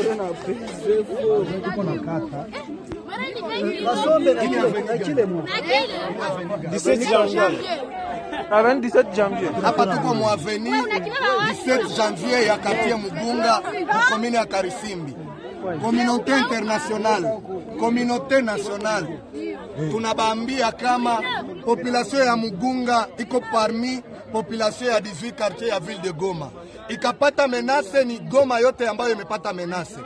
Eh, avant 17 janvier hapa tuko muaveni 17 janvier ya katie mugunga mukomine ya karisimbi kominauté internationale kominauté nationale tunabaambia kama population ya mugunga iko parmi population à 18 quartier ya ville de Goma. Ikapata menase ni Goma yote ambayo imepata menase.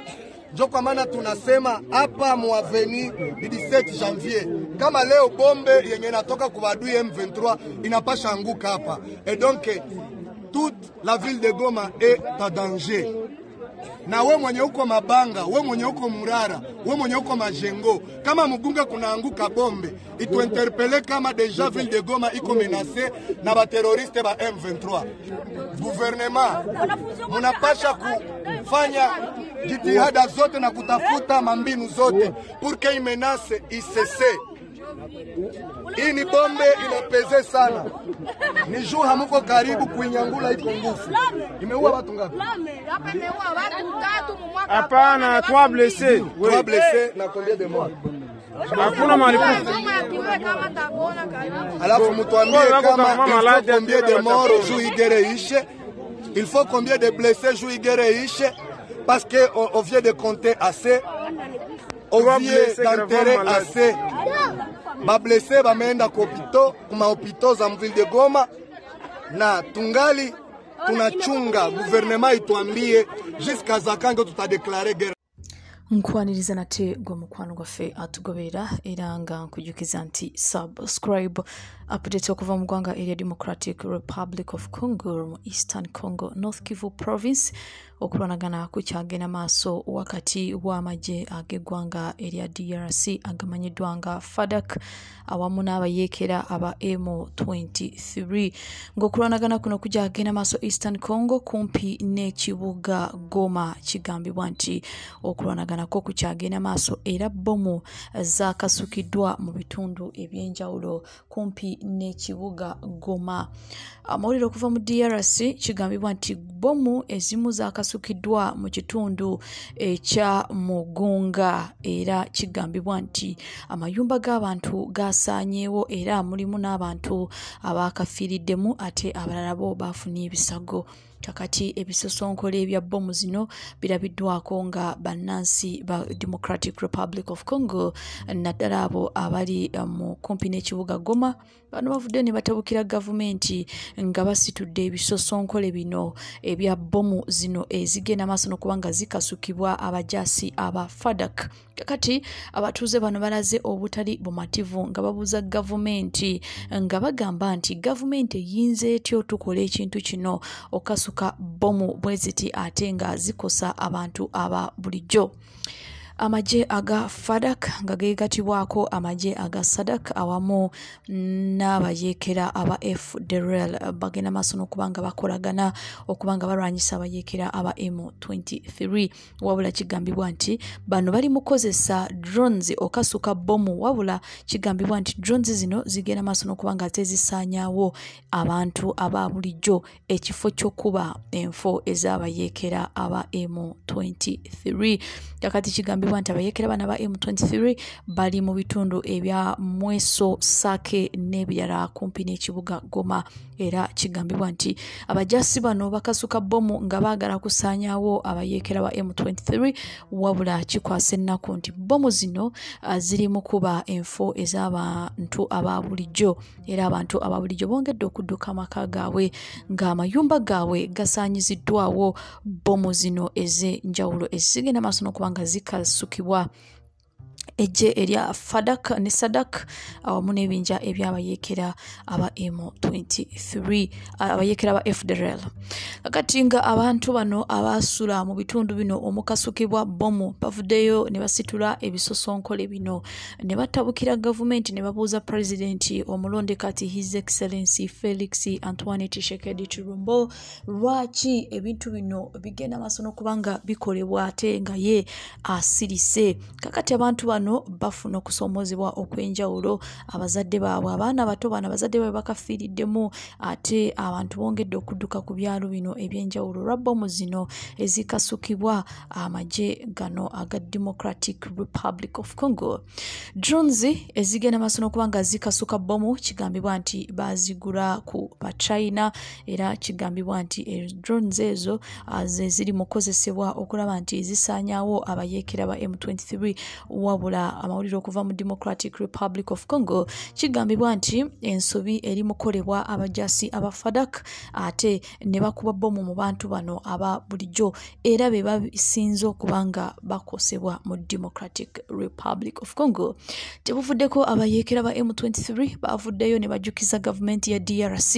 Ndio kwa maana tunasema hapa mwaveni le 17 janvier, kama leo bombe yenye inatoka kwa adui M23 inapasha anguka hapa, et donc toute la ville de Goma est en danger. na we mwenye uko Mabanga, we mwenye uko Murara, we mwenye uko Majengo, kama Mugunga kunaanguka bombe, ituinterpele kama deja ville de Goma iko menase na bateroriste ba M23. Guvernema munapasha kufanya jitihada zote na kutafuta mambinu zote pour imenase isese Hii ni bombe inapeze sana, ni juu hamuko karibu kuinyangula. Iko ngufu, imeua watu ngapi? Hapana, trois blessés, trois blessés na combien de morts? Hakuna malipuko. Alafu mutwambie kama il faut combien de morts juu igere ishe, il faut combien de blessés juu igere ishe, parce que on vient de compter assez, on vient d'enterrer assez bablese bameenda kuhopito kumahopito za mville de Goma, na tungali tunachunga oh, guvernema ituambie jiska zakange tutadeklare guerre nkwaniriza nate gwe mukwano gwaffe atugoberera era nga nkujukiza nti subscribe update okuva mu ggwanga erya democratic republic of congo mu eastern congo north kivu province okulwanagana ku kyagenda maaso wakati w'amagye ag'eggwanga erya drc agamanyiddwa nga fadak awamu n'abayeekera aba m 23 ng'okulwanagana kuno kujaagenda maaso eastern congo kumpi n'ekibuga goma kigambibwa nti okulwanagana nako kukyagenda maaso era bomu zakasukiddwa mu bitundu ebyenjawulo kumpi n'ekibuga goma amawulire okuva mu drc kigambibwa nti bomu ezimu zakasukiddwa mu kitundu ekya eh, mugunga era kigambibwa nti amayumba g'abantu gasanyeewo era mulimu n'abantu abakafiiriddemu ate abalala bo bafunye ebisago kakati ebisosonkolo ebya bomu zino birabiddwako nga bannansi ba democratic republic of congo naddala abo abali um, mu kumpi n'ekibuga goma bano bavudde ne batabukira gavumenti nga basitudde ebisosonkole bino ebya bomu zino ezigenda maaso nokubanga zikasukibwa abajasi aba fadak kakati abatuuze bano balaze obutali bumativu nga babuuza gavumenti nga bagamba nti gavumenti eyinza etya otukola ekintu kino okasuka zisuka bomu bwezity ate nga zikosa abantu aba bulijjo amagye aga fadak nga geegatibwako amagye aga sadak awamu n'abayeekera aba fdrl bagenda maaso n'okuba nga bakolagana okuba nga balwanyisa abayeekera aba m23 wabula kigambibwa nti bano bali mukozesa drones okasuka bomu wabula kigambibwa nti drones zino zigenda maaso n'okuba nga tezisaanyaawo abantu aba bulijjo ekifo ky'okuba enfo ezabayeekera aba m23 kakati kigambi kigambibwa nti abayekera abaana ba m23 bali mu bitundu ebya mweso sake n'ebirala kumpi n'ekibuga goma era kigambibwa nti abajasi bano bakasuka bomu nga baagala kusaanyawo abayekera ba m23 wabula kikwasa ennaku nti bomu zino ah, ziri mukuba enfo ez'abantu aba bulijjo era abantu aba bulijjo bongedde okudduka amaka gaabwe ng'amayumba gaabwe gasaanyiziddwawo bomu zino ez'enjawulo ezigenda maaso n'okuba nga zikas ukiwa ejje erya fadak ne sadak awamu n'ebinja ebyabayeekera aba m23 abayeekera aba fdrl kakati nga abantu bano abaasula mu bitundu bino omukasukibwa bomu bavuddeyo ne basitula ebisosonkole bino ne batabukira gavumenti ne babuuza purezidenti omulonde kati his excellency felix antoine tishekedi turumbo lwaki ebintu bino bigenda maaso n'okuba nga bikolebwa ate nga ye asirise kakati abantu bano bano bafuna okusoomoozebwa okw'enjawulo abazadde baabwe abaana abato bano abazadde baabwe bakafiiriddemu ate abantu bongedde okudduka ku byalo bino ebyenjawulo olwa bomu zino ezikasukibwa amagye gano aga democratic republic of congo drones ezigenda masono okubanga zikasuka bomu kigambibwa nti bazigula ku bachina era kigambibwa nti e drones ezo ze ziri mukozesebwa okulaba nti zisaanyaawo abayeekera ba m23 wabula kutabula amawulire okuva mu democratic republic of congo kigambibwa nti ensobi eri mukolebwa abajasi aba fadak ate ne bakuba bomu mu bantu bano aba bulijjo era be basinze okuba nga bakosebwa mu democratic republic of congo tebuvuddeko abayeekera ba m23 bavuddeyo ne bajukiza gavumenti ya drc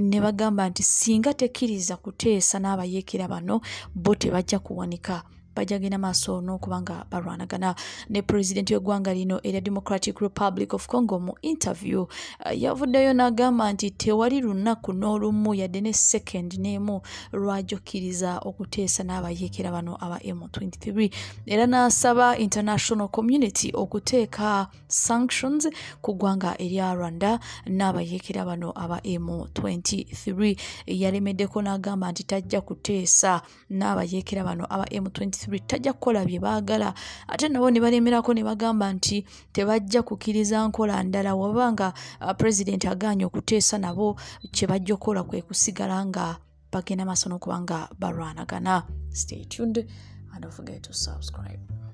ne bagamba nti singa tekkiriza kuteesa n'abayeekera bano bo tebajja kuwanika bajagenda maaso n'okuba nga balwanagana ne pulezidenti w'eggwanga lino erya democratic republic of congo mu interview eh, yavuddeyo n'agamba nti tewali lunaku n'olumu yadde ne second n'emu lwajukiriza okuteesa n'abayeekera bano aba m23 era n'asaba international community okuteeka sanctions ku ggwanga erya rwanda n'abayeekera bano aba m23 yalemeddeko n'agamba nti tajja kuteesa n'abayeekera bano aba m23 spirit tajja kukola bye baagala ate nabo ne balemerako ne bagamba nti tebajja kukkiriza nkola ndala wabanga uh, purezidenti agaanye okuteesa nabo kye bajja okkola kwe kusigala nga bagenda maaso n'okuba nga balwanagana stay tuned and don't forget to subscribe